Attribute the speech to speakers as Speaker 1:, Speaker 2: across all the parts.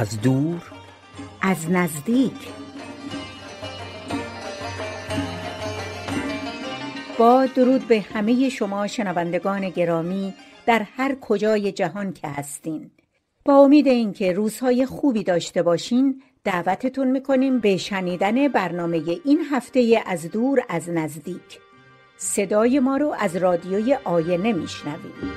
Speaker 1: از دور از نزدیک با درود به همه شما شنوندگان گرامی در هر کجای جهان که هستین با امید اینکه روزهای خوبی داشته باشین دعوتتون میکنیم به شنیدن برنامه این هفته از دور از نزدیک صدای ما رو از رادیوی آینه میشنویم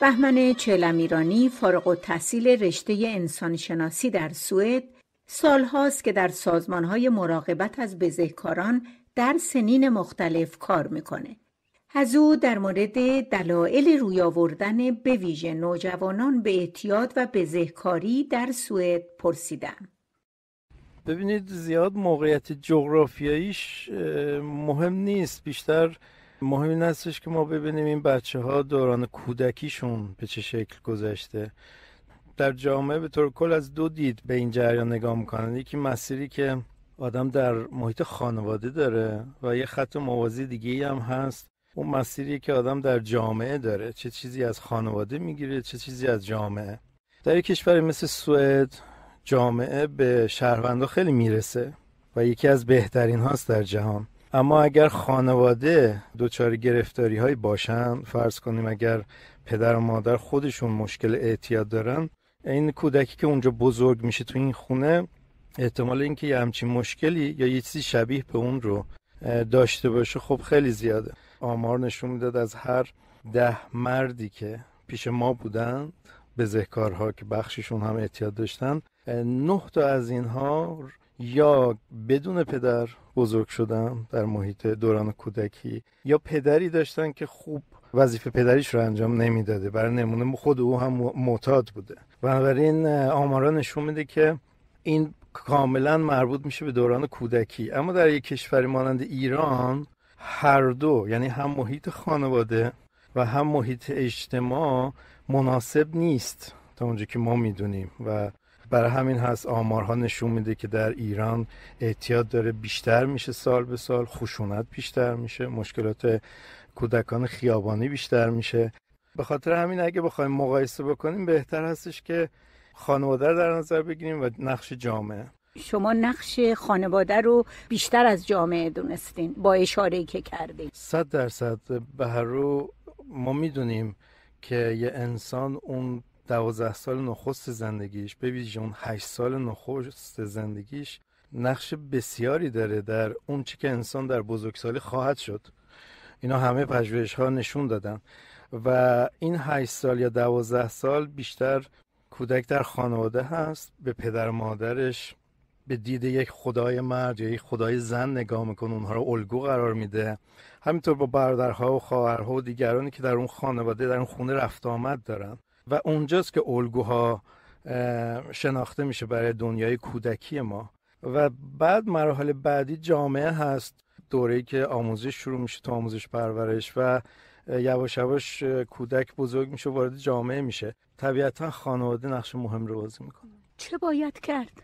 Speaker 1: بهمن چلم ایرانی فارغ و تحصیل رشته انسانشناسی در سوئد سالهاست که در های مراقبت از بزهکاران در سنین مختلف کار میکنه. از او در مورد دلایل روی آوردن به ویژه نوجوانان به اعتیاد و بزهکاری در سوئد پرسیدم.
Speaker 2: ببینید زیاد موقعیت جغرافیاییش مهم نیست بیشتر مهم این هستش که ما ببینیم این بچه ها دوران کودکیشون به چه شکل گذشته در جامعه به طور کل از دو دید به این جریان نگاه میکنن یکی مسیری که آدم در محیط خانواده داره و یه خط موازی دیگه هم هست اون مسیری که آدم در جامعه داره چه چیزی از خانواده میگیره چه چیزی از جامعه در یک کشوری مثل سوئد جامعه به شهروندا خیلی میرسه و یکی از بهترین هاست در جهان اما اگر خانواده دچار گرفتاری های باشن فرض کنیم اگر پدر و مادر خودشون مشکل اعتیاد دارن این کودکی که اونجا بزرگ میشه تو این خونه احتمال اینکه یه همچین مشکلی یا یه چیزی شبیه به اون رو داشته باشه خب خیلی زیاده آمار نشون میداد از هر ده مردی که پیش ما بودند ذهکارها که بخششون هم اعتیاد داشتن نه تا از اینها یا بدون پدر بزرگ شدم در محیط دوران کودکی یا پدری داشتن که خوب وظیفه پدریش رو انجام نمیداده برای نمونه خود او هم معتاد بوده بنابراین آمارا نشون میده که این کاملا مربوط میشه به دوران کودکی اما در یک کشوری مانند ایران هر دو یعنی هم محیط خانواده و هم محیط اجتماع مناسب نیست تا اونجا که ما میدونیم و برای همین هست آمارها نشون میده که در ایران اعتیاد داره بیشتر میشه سال به سال خشونت بیشتر میشه مشکلات کودکان خیابانی بیشتر میشه به خاطر همین اگه بخوایم مقایسه بکنیم بهتر هستش که خانواده در نظر بگیریم و نقش جامعه
Speaker 1: شما نقش خانواده رو بیشتر از جامعه دونستین با اشاره که کردین
Speaker 2: صد درصد به هر رو ما میدونیم که یه انسان اون دوازده سال نخست زندگیش به ویژون هشت سال نخست زندگیش نقش بسیاری داره در اون چی که انسان در بزرگسالی خواهد شد اینا همه پژوهش ها نشون دادن و این هشت سال یا دوازده سال بیشتر کودک در خانواده هست به پدر مادرش به دید یک خدای مرد یا یک خدای زن نگاه میکنه اونها رو الگو قرار میده همینطور با برادرها و خواهرها و دیگرانی که در اون خانواده در اون خونه رفت آمد دارن و اونجاست که الگوها شناخته میشه برای دنیای کودکی ما و بعد مراحل بعدی جامعه هست دوره‌ای که آموزش شروع میشه تا آموزش پرورش و یواش یواش کودک بزرگ میشه وارد جامعه میشه طبیعتا خانواده نقش مهم رو بازی میکنه
Speaker 1: چه باید کرد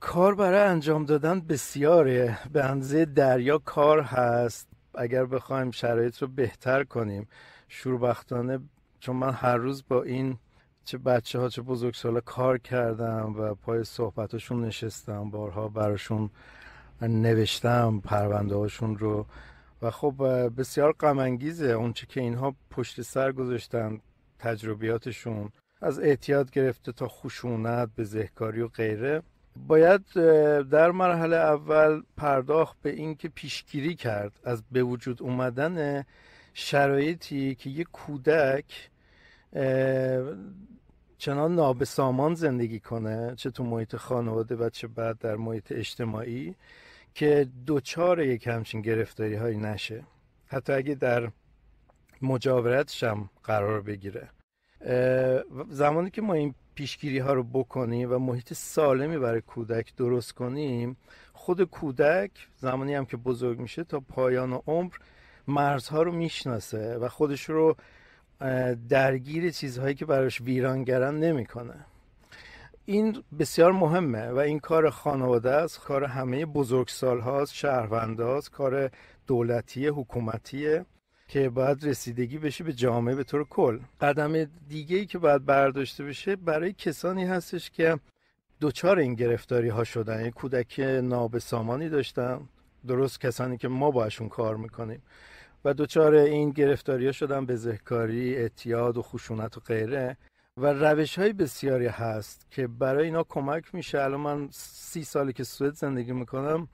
Speaker 2: کار برای انجام دادن بسیاره به اندازه دریا کار هست اگر بخوایم شرایط رو بهتر کنیم شوربختانه چون من هر روز با این چه بچه ها چه بزرگ ساله کار کردم و پای صحبتشون نشستم بارها براشون نوشتم پرونده هاشون رو و خب بسیار قمنگیزه اون اونچه که اینها پشت سر گذاشتن تجربیاتشون از احتیاط گرفته تا خشونت به زهکاری و غیره باید در مرحله اول پرداخت به اینکه پیشگیری کرد از به وجود اومدن شرایطی که یک کودک چنان نابسامان زندگی کنه چه تو محیط خانواده و چه بعد در محیط اجتماعی که دوچار یک همچین گرفتاری هایی نشه حتی اگه در مجاورتش هم قرار بگیره زمانی که ما این پیشگیری ها رو بکنیم و محیط سالمی برای کودک درست کنیم خود کودک زمانی هم که بزرگ میشه تا پایان و عمر مرزها رو میشناسه و خودش رو درگیر چیزهایی که براش ویرانگرن نمیکنه این بسیار مهمه و این کار خانواده است کار همه بزرگسال هاست کار دولتی حکومتیه که باید رسیدگی بشه به جامعه به طور کل قدم دیگه ای که باید برداشته بشه برای کسانی هستش که دوچار این گرفتاری ها شدن یعنی کودک نابسامانی داشتن درست کسانی که ما باشون کار میکنیم و دوچار این گرفتاری شدن به ذهکاری، اعتیاد و خشونت و غیره و روش های بسیاری هست که برای اینا کمک میشه الان من سی سالی که سوئد زندگی میکنم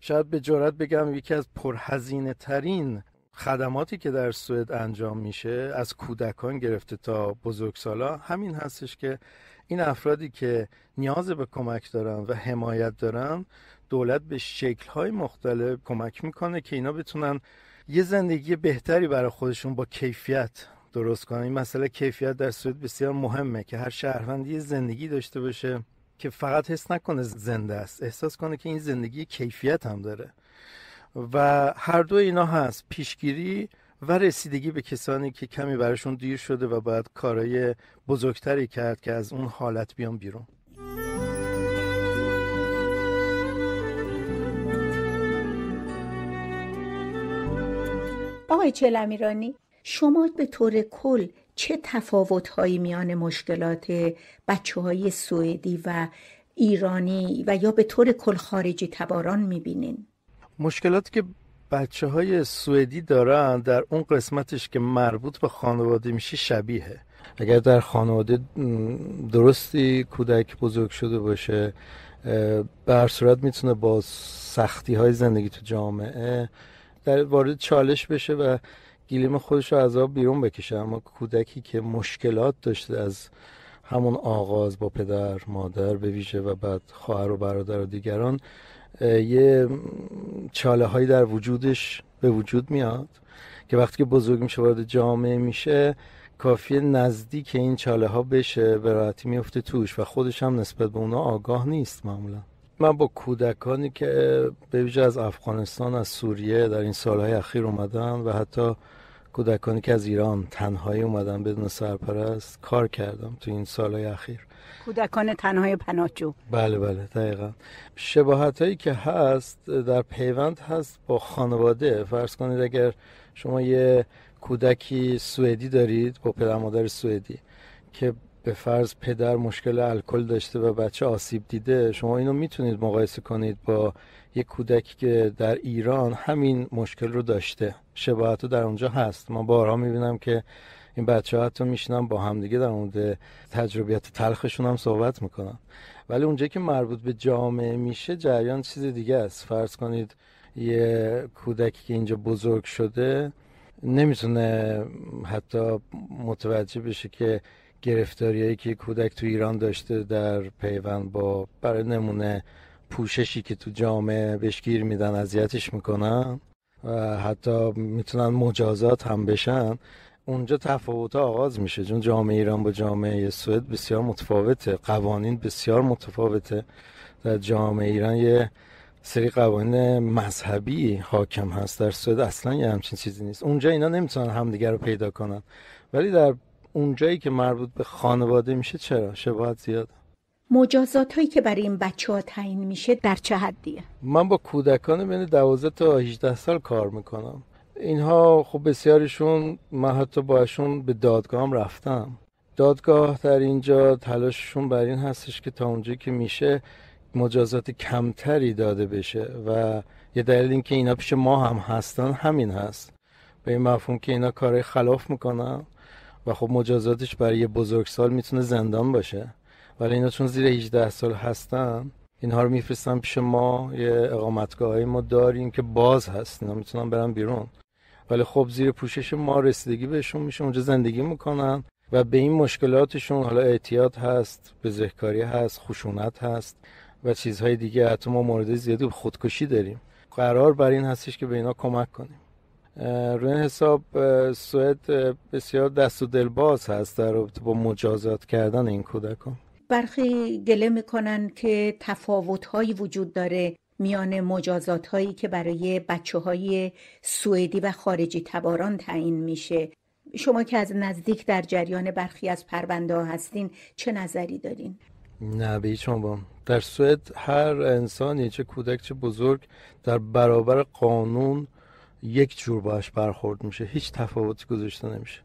Speaker 2: شاید به جرات بگم یکی از پرهزینه ترین خدماتی که در سوئد انجام میشه از کودکان گرفته تا بزرگسالا همین هستش که این افرادی که نیاز به کمک دارن و حمایت دارن دولت به شکل‌های مختلف کمک میکنه که اینا بتونن یه زندگی بهتری برای خودشون با کیفیت درست کنن این مسئله کیفیت در سوئد بسیار مهمه که هر شهروند یه زندگی داشته باشه که فقط حس نکنه زنده است احساس کنه که این زندگی کیفیت هم داره و هر دو اینا هست پیشگیری و رسیدگی به کسانی که کمی براشون دیر شده و باید کارهای بزرگتری کرد که از اون حالت بیان بیرون
Speaker 1: آقای شما به طور کل چه هایی میان مشکلات بچه های سوئدی و ایرانی و یا به طور کل خارجی تباران میبینین؟
Speaker 2: مشکلاتی که بچه های سوئدی دارن در اون قسمتش که مربوط به خانواده میشه شبیه اگر در خانواده درستی کودک بزرگ شده باشه به هر صورت میتونه با سختی های زندگی تو جامعه در وارد چالش بشه و گیلیم خودش رو از آب بیرون بکشه اما کودکی که مشکلات داشته از همون آغاز با پدر مادر به ویژه و بعد خواهر و برادر و دیگران یه چاله هایی در وجودش به وجود میاد که وقتی که بزرگ میشه وارد جامعه میشه کافی نزدیک این چاله ها بشه به راحتی میفته توش و خودش هم نسبت به اونا آگاه نیست معمولا من با کودکانی که به ویژه از افغانستان از سوریه در این سالهای اخیر اومدن و حتی کودکانی که از ایران تنهایی اومدن بدون سرپرست کار کردم تو این سالهای اخیر
Speaker 1: کودکان تنهای پناهجو
Speaker 2: بله بله دقیقا شباهت هایی که هست در پیوند هست با خانواده فرض کنید اگر شما یه کودکی سوئدی دارید با پدر مادر سوئدی که به فرض پدر مشکل الکل داشته و بچه آسیب دیده شما اینو میتونید مقایسه کنید با یک کودکی که در ایران همین مشکل رو داشته شباهت در اونجا هست ما بارها میبینم که این بچه ها حتی میشنم با همدیگه در مورد تجربیات تلخشون هم صحبت میکنن ولی اونجا که مربوط به جامعه میشه جریان چیز دیگه است فرض کنید یه کودکی که اینجا بزرگ شده نمیتونه حتی متوجه بشه که گرفتاریایی که کودک تو ایران داشته در پیوند با برای نمونه پوششی که تو جامعه بهش گیر میدن اذیتش میکنن و حتی میتونن مجازات هم بشن اونجا تفاوت آغاز میشه چون جامعه ایران با جامعه سوئد بسیار متفاوته قوانین بسیار متفاوته در جامعه ایران یه سری قوانین مذهبی حاکم هست در سوئد اصلا یه همچین چیزی نیست اونجا اینا نمیتونن همدیگر رو پیدا کنن ولی در اونجایی که مربوط به خانواده میشه چرا شباهت زیاد
Speaker 1: مجازات هایی که برای این بچه ها تعیین میشه در چه حدیه
Speaker 2: من با کودکان بین 12 تا 18 سال کار میکنم اینها خب بسیارشون من حتی باشون به دادگاه هم رفتم دادگاه در اینجا تلاششون بر این هستش که تا اونجایی که میشه مجازات کمتری داده بشه و یه دلیل اینکه اینا پیش ما هم هستن همین هست به این مفهوم که اینا کارهای خلاف میکنن و خب مجازاتش برای یه بزرگسال میتونه زندان باشه ولی اینا چون زیر 18 سال هستن اینها رو میفرستن پیش ما یه اقامتگاه ما داریم که باز هست اینا میتونن برن بیرون ولی خب زیر پوشش ما رسیدگی بهشون میشه اونجا زندگی میکنن و به این مشکلاتشون حالا اعتیاد هست بزهکاری هست خشونت هست و چیزهای دیگه حتی ما مورد زیادی خودکشی داریم قرار بر این هستش که به اینا کمک کنیم روی حساب سوئد بسیار دست و دلباز هست در رابطه با مجازات کردن این کودکان
Speaker 1: برخی گله میکنن که تفاوت هایی وجود داره میان مجازات هایی که برای بچه های سوئدی و خارجی تباران تعیین میشه شما که از نزدیک در جریان برخی از پرونده ها هستین چه نظری دارین؟
Speaker 2: نه به با در سوئد هر انسانی چه کودک چه بزرگ در برابر قانون یک جور باش برخورد میشه هیچ تفاوتی گذاشته نمیشه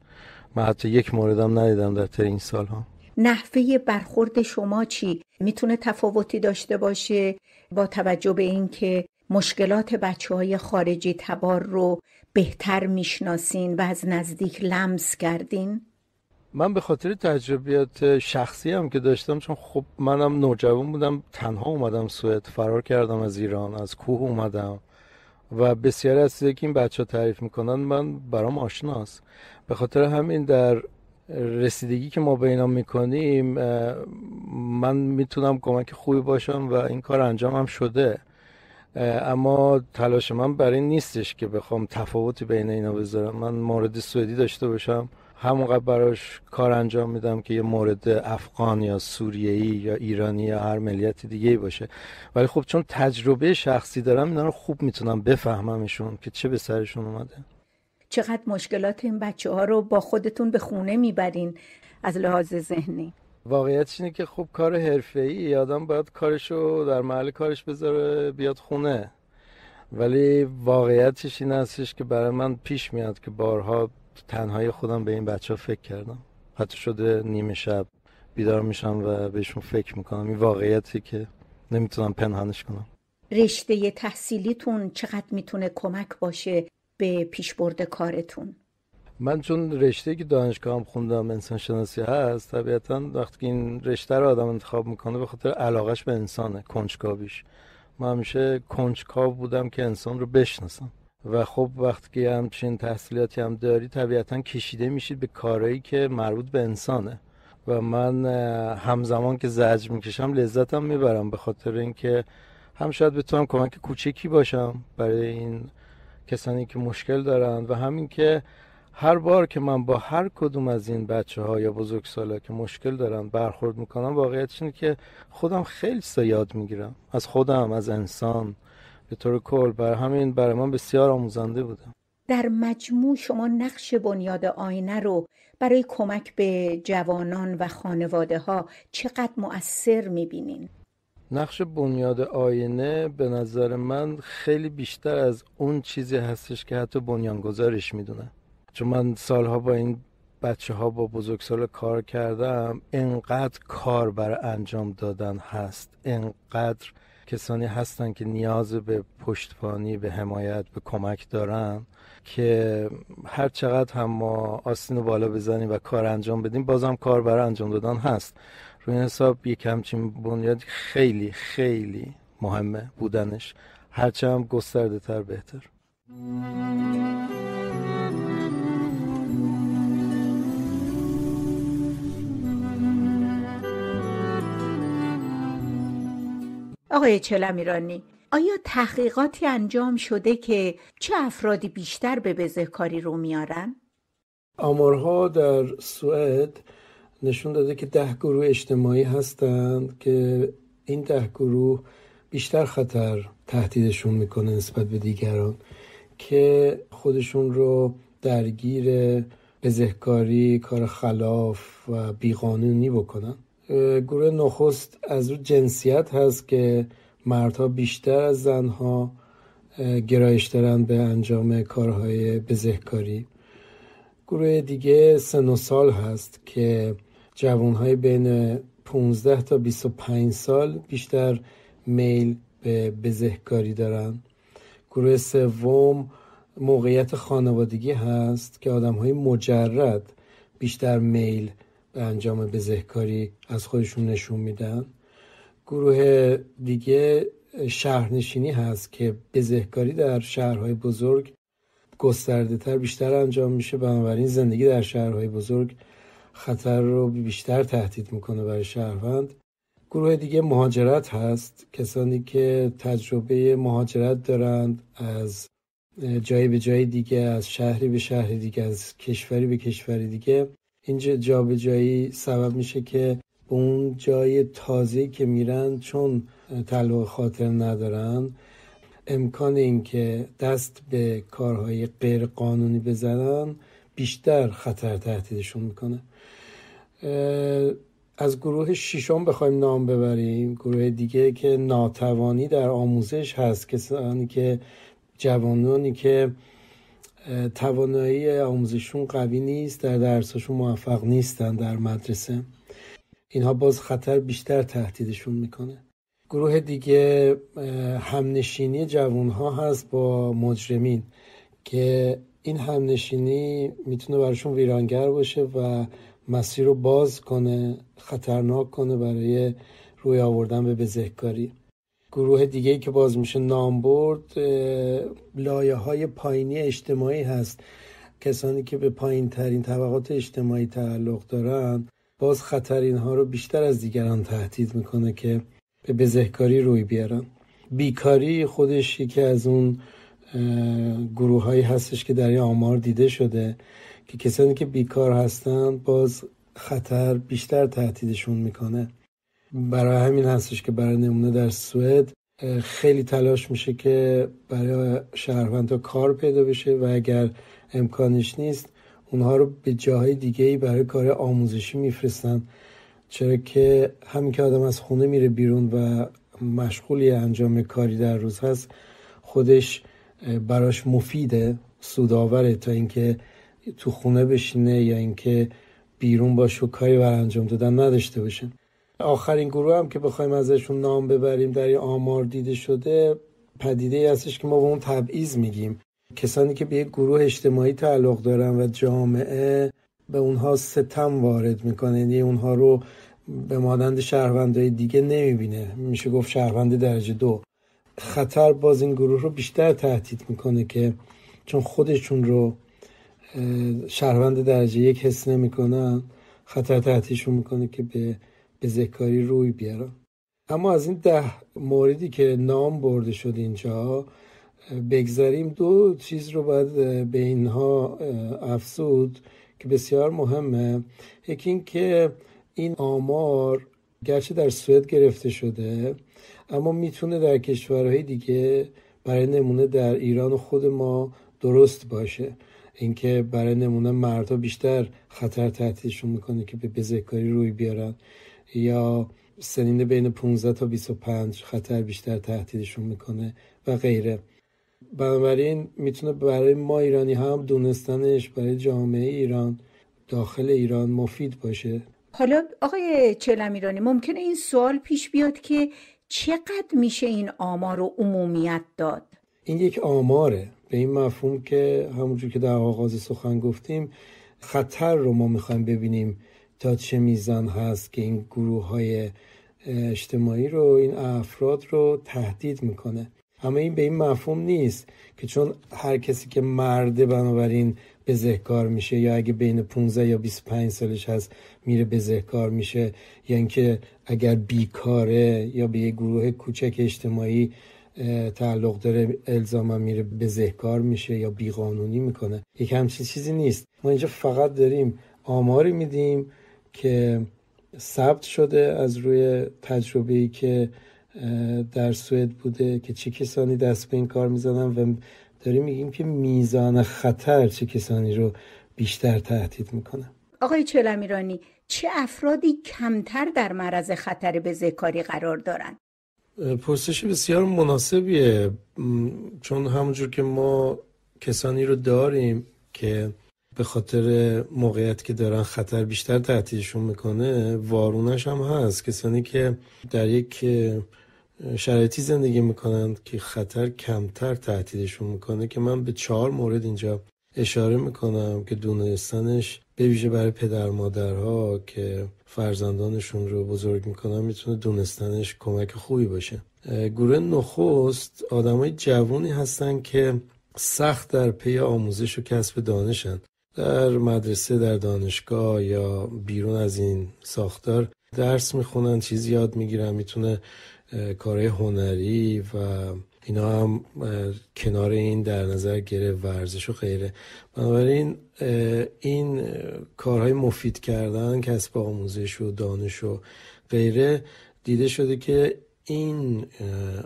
Speaker 2: من حتی یک موردم ندیدم در ترین این ها
Speaker 1: نحوه برخورد شما چی میتونه تفاوتی داشته باشه با توجه به اینکه مشکلات بچه های خارجی تبار رو بهتر میشناسین و از نزدیک لمس کردین
Speaker 2: من به خاطر تجربیات شخصی هم که داشتم چون خب منم نوجوان بودم تنها اومدم سوئد فرار کردم از ایران از کوه اومدم و بسیاری از چیزی که این بچه ها تعریف میکنن من برام آشناست به خاطر همین در رسیدگی که ما به اینا میکنیم من میتونم کمک خوبی باشم و این کار انجام هم شده اما تلاش من برای نیستش که بخوام تفاوتی بین اینا بذارم من مورد سوئدی داشته باشم قبل براش کار انجام میدم که یه مورد افغان یا ای یا ایرانی یا هر ملیت دیگه ای باشه ولی خب چون تجربه شخصی دارم اینا رو خوب میتونم بفهمم ایشون که چه به سرشون اومده
Speaker 1: چقدر مشکلات این بچه ها رو با خودتون به خونه میبرین از لحاظ ذهنی
Speaker 2: واقعیتش اینه که خب کار حرفه‌ای آدم باید کارش رو در محل کارش بذاره بیاد خونه ولی واقعیتش این هستش که برای من پیش میاد که بارها تنهایی خودم به این بچه ها فکر کردم حتی شده نیمه شب بیدار میشم و بهشون فکر میکنم این واقعیتی که نمیتونم پنهانش کنم
Speaker 1: رشته تحصیلیتون چقدر میتونه کمک باشه به پیش برده کارتون
Speaker 2: من چون رشته که دانشگاه هم خوندم انسان شناسی هست طبیعتا وقتی این رشته رو آدم انتخاب میکنه به خاطر علاقش به انسانه کنجکاویش من همیشه کنجکاو بودم که انسان رو بشناسم و خب وقتی که همچین تحصیلاتی هم داری طبیعتا کشیده میشید به کارهایی که مربوط به انسانه و من همزمان که زجر میکشم لذتم میبرم به خاطر اینکه هم شاید بتونم کمک کوچکی باشم برای این کسانی که مشکل دارن و همین که هر بار که من با هر کدوم از این بچه ها یا بزرگ ها که مشکل دارن برخورد میکنم واقعیتش اینه که خودم خیلی سیاد میگیرم از خودم از انسان به طور کل بر همین برای من بسیار آموزنده بوده
Speaker 1: در مجموع شما نقش بنیاد آینه رو برای کمک به جوانان و خانواده ها چقدر مؤثر میبینین؟
Speaker 2: نقش بنیاد آینه به نظر من خیلی بیشتر از اون چیزی هستش که حتی بنیانگذارش میدونه چون من سالها با این بچه ها با بزرگسال کار کردم انقدر کار برای انجام دادن هست انقدر کسانی هستن که نیاز به پشتبانی به حمایت به کمک دارن که هر چقدر هم ما آستین بالا بزنیم و کار انجام بدیم بازم کار برای انجام دادن هست روی حساب یک همچین بنیاد خیلی خیلی مهمه بودنش هرچه هم گسترده تر بهتر
Speaker 1: آقای چلم ایرانی آیا تحقیقاتی انجام شده که چه افرادی بیشتر به بزهکاری رو میارن؟
Speaker 2: آمارها در سوئد نشون داده که ده گروه اجتماعی هستند که این ده گروه بیشتر خطر تهدیدشون میکنه نسبت به دیگران که خودشون رو درگیر بزهکاری کار خلاف و بیقانونی بکنن گروه نخست از رو جنسیت هست که مردها بیشتر از زنها گرایش دارن به انجام کارهای بزهکاری گروه دیگه سن و سال هست که جوانهای بین 15 تا 25 سال بیشتر میل به بزهکاری دارن گروه سوم موقعیت خانوادگی هست که آدم های مجرد بیشتر میل به انجام بزهکاری از خودشون نشون میدن گروه دیگه شهرنشینی هست که بزهکاری در شهرهای بزرگ گسترده تر بیشتر انجام میشه بنابراین زندگی در شهرهای بزرگ خطر رو بیشتر تهدید میکنه برای شهروند گروه دیگه مهاجرت هست کسانی که تجربه مهاجرت دارند از جایی به جای دیگه از شهری به شهری دیگه از کشوری به کشوری دیگه این جایی سبب میشه که به اون جای تازه که میرن چون تعلق خاطر ندارن امکان اینکه دست به کارهای غیر قانونی بزنن بیشتر خطر تهدیدشون میکنه از گروه ششم بخوایم نام ببریم گروه دیگه که ناتوانی در آموزش هست کسانی که جوانانی که توانایی آموزششون قوی نیست در درسشون موفق نیستن در مدرسه اینها باز خطر بیشتر تهدیدشون میکنه گروه دیگه همنشینی جوانها هست با مجرمین که این همنشینی میتونه براشون ویرانگر باشه و مسیر رو باز کنه خطرناک کنه برای روی آوردن به بزهکاری گروه دیگه که باز میشه نام برد لایه های پایینی اجتماعی هست کسانی که به پایین ترین طبقات اجتماعی تعلق دارن باز خطر اینها رو بیشتر از دیگران تهدید میکنه که به بزهکاری روی بیارن بیکاری خودش یکی از اون گروه هایی هستش که در این آمار دیده شده که کسانی که بیکار هستند باز خطر بیشتر تهدیدشون میکنه برای همین هستش که برای نمونه در سوئد خیلی تلاش میشه که برای شهروندها کار پیدا بشه و اگر امکانش نیست اونها رو به جاهای دیگه ای برای کار آموزشی میفرستن چرا که همین که آدم از خونه میره بیرون و مشغولی انجام کاری در روز هست خودش براش مفیده سوداوره تا اینکه تو خونه بشینه یا اینکه بیرون باشه و کاری بر انجام دادن نداشته باشه آخرین گروه هم که بخوایم ازشون نام ببریم در یه آمار دیده شده پدیده ای هستش که ما به اون تبعیض میگیم کسانی که به یک گروه اجتماعی تعلق دارن و جامعه به اونها ستم وارد میکنه یعنی اونها رو به مانند شهروندهای دیگه نمیبینه میشه گفت شهروند درجه دو خطر باز این گروه رو بیشتر تهدید میکنه که چون خودشون رو شهروند درجه یک حس نمیکنن خطر تهدیدشون میکنه که به بزهکاری روی بیارم اما از این ده موردی که نام برده شد اینجا بگذاریم دو چیز رو باید به اینها افزود که بسیار مهمه یکی که این آمار گرچه در سوئد گرفته شده اما میتونه در کشورهای دیگه برای نمونه در ایران و خود ما درست باشه اینکه برای نمونه مردها بیشتر خطر تهدیدشون میکنه که به بزهکاری روی بیارن یا سنین بین 15 تا 25 خطر بیشتر تهدیدشون میکنه و غیره بنابراین میتونه برای ما ایرانی هم دونستنش برای جامعه ایران داخل ایران مفید باشه
Speaker 1: حالا آقای چلم ایرانی ممکنه این سوال پیش بیاد که چقدر میشه این آمار رو عمومیت داد؟
Speaker 2: این یک آماره به این مفهوم که همونجور که در آغاز سخن گفتیم خطر رو ما میخوایم ببینیم تا چه میزان هست که این گروه های اجتماعی رو این افراد رو تهدید میکنه اما این به این مفهوم نیست که چون هر کسی که مرده بنابراین بزهکار میشه یا اگه بین 15 یا 25 سالش هست میره بزهکار میشه یا یعنی اینکه اگر بیکاره یا به یه گروه کوچک اجتماعی تعلق داره الزاما میره بزهکار میشه یا بیقانونی میکنه یک همچین چیزی نیست ما اینجا فقط داریم آماری میدیم که ثبت شده از روی تجربه ای که در سوئد بوده که چه کسانی دست به این کار میزنن و داریم میگیم که میزان خطر چه کسانی رو بیشتر تهدید میکنه
Speaker 1: آقای چلمیرانی چه افرادی کمتر در معرض خطر بزهکاری قرار دارند
Speaker 2: پرسش بسیار مناسبیه چون همونجور که ما کسانی رو داریم که به خاطر موقعیت که دارن خطر بیشتر تهدیدشون میکنه وارونش هم هست کسانی که در یک شرایطی زندگی میکنند که خطر کمتر تهدیدشون میکنه که من به چهار مورد اینجا اشاره میکنم که دونستنش به ویژه برای پدر مادرها که فرزندانشون رو بزرگ میکنن میتونه دونستنش کمک خوبی باشه گروه نخست آدمای جوانی هستن که سخت در پی آموزش و کسب دانشن در مدرسه در دانشگاه یا بیرون از این ساختار درس میخونن چیزی یاد میگیرن میتونه کارهای هنری و اینا هم کنار این در نظر گره ورزش و غیره بنابراین این کارهای مفید کردن کسب آموزش و دانش و غیره دیده شده که این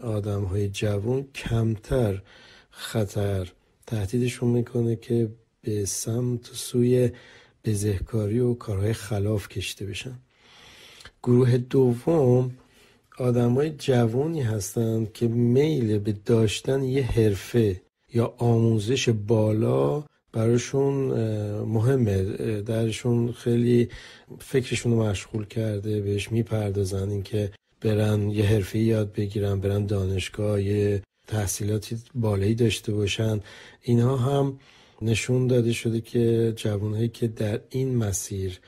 Speaker 2: آدم های جوان کمتر خطر تهدیدشون میکنه که به سمت سوی بزهکاری و کارهای خلاف کشته بشن گروه دوم آدمای جوانی هستند که میل به داشتن یه حرفه یا آموزش بالا براشون مهمه درشون خیلی فکرشون رو مشغول کرده بهش میپردازن اینکه برن یه حرفه یاد بگیرن برن دانشگاه یه تحصیلاتی بالایی داشته باشن اینها هم نشون داده شده که جوانهایی که در این مسیر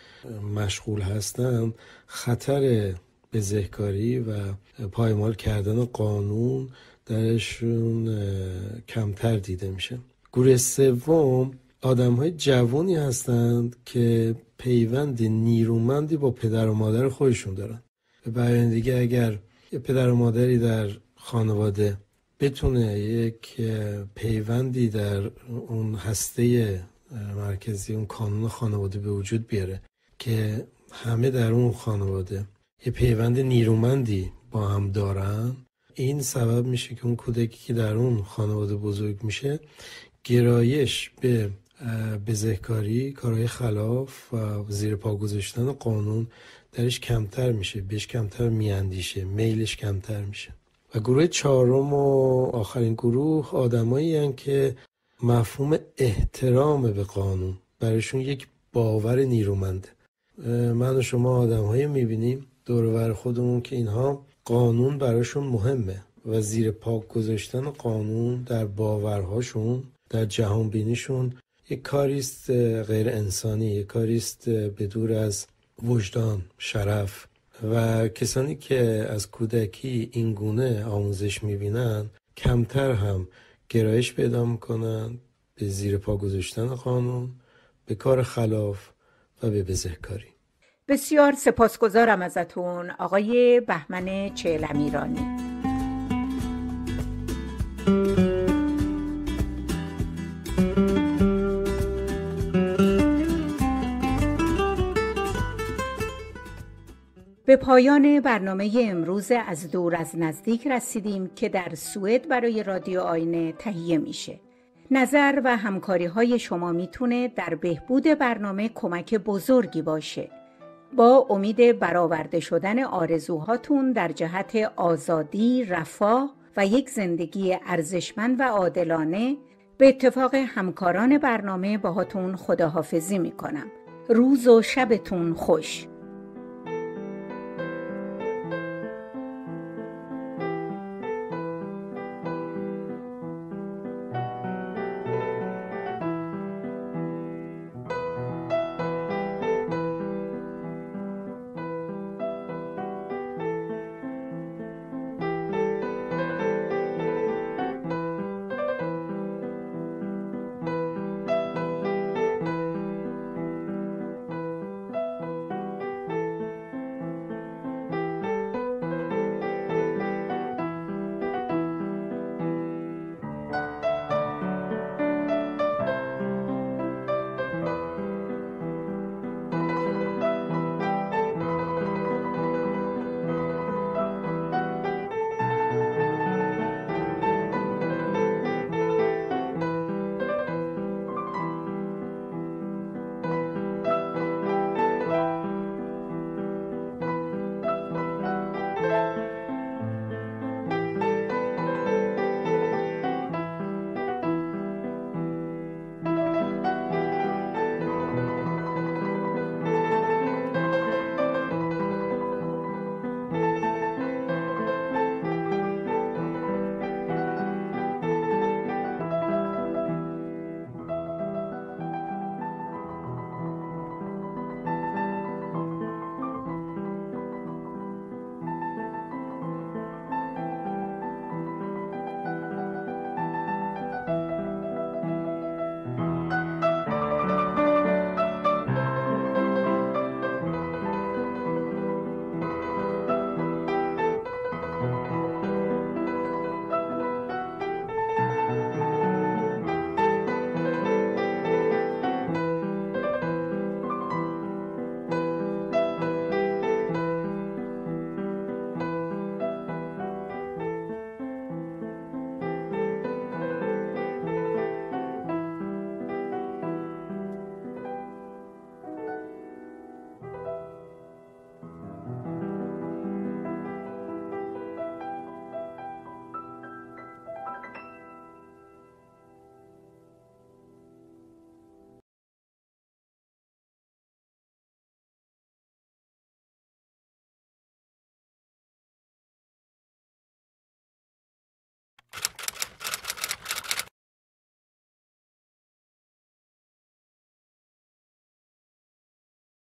Speaker 2: مشغول هستند خطر بزهکاری و پایمال کردن قانون درشون کمتر دیده میشه گروه سوم آدم های جوانی هستند که پیوند نیرومندی با پدر و مادر خودشون دارن به بیان دیگه اگر پدر و مادری در خانواده بتونه یک پیوندی در اون هسته مرکزی اون کانون خانواده به وجود بیاره که همه در اون خانواده یه پیوند نیرومندی با هم دارن این سبب میشه که اون کودکی که در اون خانواده بزرگ میشه گرایش به بزهکاری کارهای خلاف و زیر پا گذاشتن قانون درش کمتر میشه بهش کمتر میاندیشه میلش کمتر میشه و گروه چهارم و آخرین گروه آدمایی که مفهوم احترام به قانون برایشون یک باور نیرومنده من و شما هایی میبینیم دورور خودمون که اینها قانون براشون مهمه و زیر پاک گذاشتن قانون در باورهاشون در بینیشون یک کاریست غیر انسانی یک کاریست به دور از وجدان شرف و کسانی که از کودکی این گونه آموزش میبینن کمتر هم گرایش پیدا میکنن به زیر پا گذاشتن قانون به کار خلاف و به بزهکاری
Speaker 1: بسیار سپاسگزارم ازتون آقای بهمن چهلمیرانی به پایان برنامه امروز از دور از نزدیک رسیدیم که در سوئد برای رادیو آینه تهیه میشه. نظر و همکاری های شما میتونه در بهبود برنامه کمک بزرگی باشه. با امید برآورده شدن آرزوهاتون در جهت آزادی، رفاه و یک زندگی ارزشمند و عادلانه به اتفاق همکاران برنامه باهاتون خداحافظی میکنم. روز و شبتون خوش.